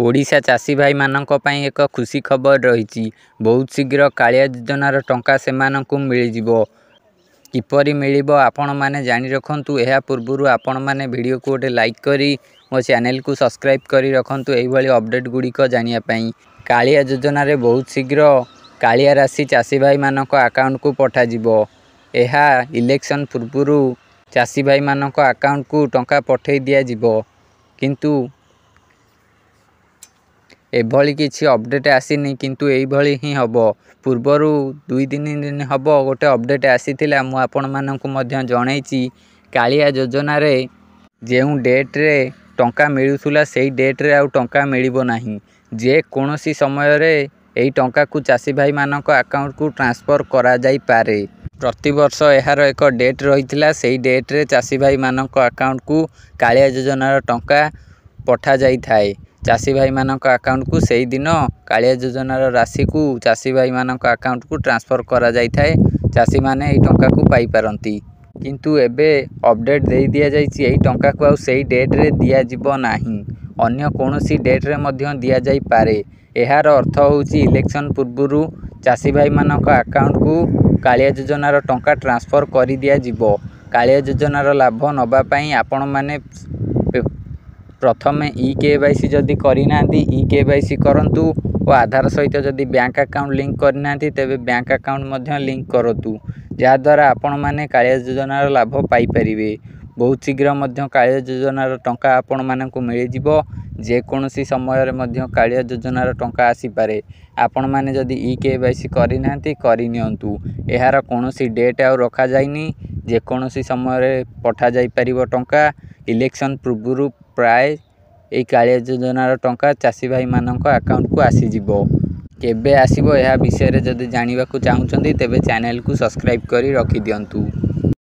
ଓଡ଼ିଶା ଚାଷୀ ଭାଇମାନଙ୍କ ପାଇଁ ଏକ ଖୁସି ଖବର ରହିଛି ବହୁତ ଶୀଘ୍ର କାଳିଆ ଯୋଜନାର ଟଙ୍କା ସେମାନଙ୍କୁ ମିଳିଯିବ କିପରି ମିଳିବ ଆପଣମାନେ ଜାଣି ରଖନ୍ତୁ ଏହା ପୂର୍ବରୁ ଆପଣମାନେ ଭିଡ଼ିଓକୁ ଗୋଟେ ଲାଇକ୍ କରି ମୋ ଚ୍ୟାନେଲକୁ ସବସ୍କ୍ରାଇବ୍ କରି ରଖନ୍ତୁ ଏହିଭଳି ଅପଡ଼େଟ୍ ଗୁଡ଼ିକ ଜାଣିବା ପାଇଁ କାଳିଆ ଯୋଜନାରେ ବହୁତ ଶୀଘ୍ର କାଳିଆ ରାଶି ଚାଷୀ ଭାଇମାନଙ୍କ ଆକାଉଣ୍ଟକୁ ପଠାଯିବ ଏହା ଇଲେକ୍ସନ୍ ପୂର୍ବରୁ ଚାଷୀ ଭାଇମାନଙ୍କ ଆକାଉଣ୍ଟକୁ ଟଙ୍କା ପଠାଇ ଦିଆଯିବ କିନ୍ତୁ ଏଭଳି କିଛି ଅପଡ଼େଟ୍ ଆସିନି କିନ୍ତୁ ଏଇଭଳି ହିଁ ହେବ ପୂର୍ବରୁ ଦୁଇ ତିନି ଦିନ ହେବ ଗୋଟେ ଅପଡ଼େଟ୍ ଆସିଥିଲା ମୁଁ ଆପଣମାନଙ୍କୁ ମଧ୍ୟ ଜଣେଇଛି କାଳିଆ ଯୋଜନାରେ ଯେଉଁ ଡେଟ୍ରେ ଟଙ୍କା ମିଳୁଥିଲା ସେଇ ଡେଟ୍ରେ ଆଉ ଟଙ୍କା ମିଳିବ ନାହିଁ ଯେକୌଣସି ସମୟରେ ଏହି ଟଙ୍କାକୁ ଚାଷୀ ଭାଇମାନଙ୍କ ଆକାଉଣ୍ଟକୁ ଟ୍ରାନ୍ସଫର୍ କରାଯାଇପାରେ ପ୍ରତିବର୍ଷ ଏହାର ଏକ ଡେଟ୍ ରହିଥିଲା ସେହି ଡେଟ୍ରେ ଚାଷୀ ଭାଇମାନଙ୍କ ଆକାଉଣ୍ଟକୁ କାଳିଆ ଯୋଜନାର ଟଙ୍କା ପଠାଯାଇଥାଏ ଚାଷୀ ଭାଇମାନଙ୍କ ଆକାଉଣ୍ଟକୁ ସେହିଦିନ କାଳିଆ ଯୋଜନାର ରାଶିକୁ ଚାଷୀ ଭାଇମାନଙ୍କ ଆକାଉଣ୍ଟକୁ ଟ୍ରାନ୍ସଫର୍ କରାଯାଇଥାଏ ଚାଷୀମାନେ ଏହି ଟଙ୍କାକୁ ପାଇପାରନ୍ତି କିନ୍ତୁ ଏବେ ଅପଡ଼େଟ୍ ଦେଇ ଦିଆଯାଇଛି ଏହି ଟଙ୍କାକୁ ଆଉ ସେହି ଡେଟ୍ରେ ଦିଆଯିବ ନାହିଁ ଅନ୍ୟ କୌଣସି ଡେଟ୍ରେ ମଧ୍ୟ ଦିଆଯାଇପାରେ ଏହାର ଅର୍ଥ ହେଉଛି ଇଲେକ୍ସନ୍ ପୂର୍ବରୁ ଚାଷୀ ଭାଇମାନଙ୍କ ଆକାଉଣ୍ଟକୁ କାଳିଆ ଯୋଜନାର ଟଙ୍କା ଟ୍ରାନ୍ସଫର୍ କରିଦିଆଯିବ କାଳିଆ ଯୋଜନାର ଲାଭ ନେବା ପାଇଁ ଆପଣମାନେ ପ୍ରଥମେ ଇ କେ ୱାଇ ସି ଯଦି କରିନାହାନ୍ତି ଇ କେ ୱାଇ ସି କରନ୍ତୁ ଓ ଆଧାର ସହିତ ଯଦି ବ୍ୟାଙ୍କ ଆକାଉଣ୍ଟ ଲିଙ୍କ କରିନାହାନ୍ତି ତେବେ ବ୍ୟାଙ୍କ ଆକାଉଣ୍ଟ ମଧ୍ୟ ଲିଙ୍କ କରନ୍ତୁ ଯାହାଦ୍ୱାରା ଆପଣମାନେ କାଳିଆ ଯୋଜନାର ଲାଭ ପାଇପାରିବେ ବହୁତ ଶୀଘ୍ର ମଧ୍ୟ କାଳିଆ ଯୋଜନାର ଟଙ୍କା ଆପଣମାନଙ୍କୁ ମିଳିଯିବ ଯେକୌଣସି ସମୟରେ ମଧ୍ୟ କାଳିଆ ଯୋଜନାର ଟଙ୍କା ଆସିପାରେ ଆପଣମାନେ ଯଦି ଇ କେ ୱାଇ ସି କରିନାହାନ୍ତି କରିନିଅନ୍ତୁ ଏହାର କୌଣସି ଡେଟ୍ ଆଉ ରଖାଯାଇନି ଯେକୌଣସି ସମୟରେ ପଠାଯାଇପାରିବ ଟଙ୍କା इलेक्शन पूर्व प्राय योजनार टा चाषी भाई मान आकाउंट को आसीज केबे आसीबो यह विषय जदि जानवाक चाहूँ तबे चैनल को सब्सक्राइब कर रखिदिं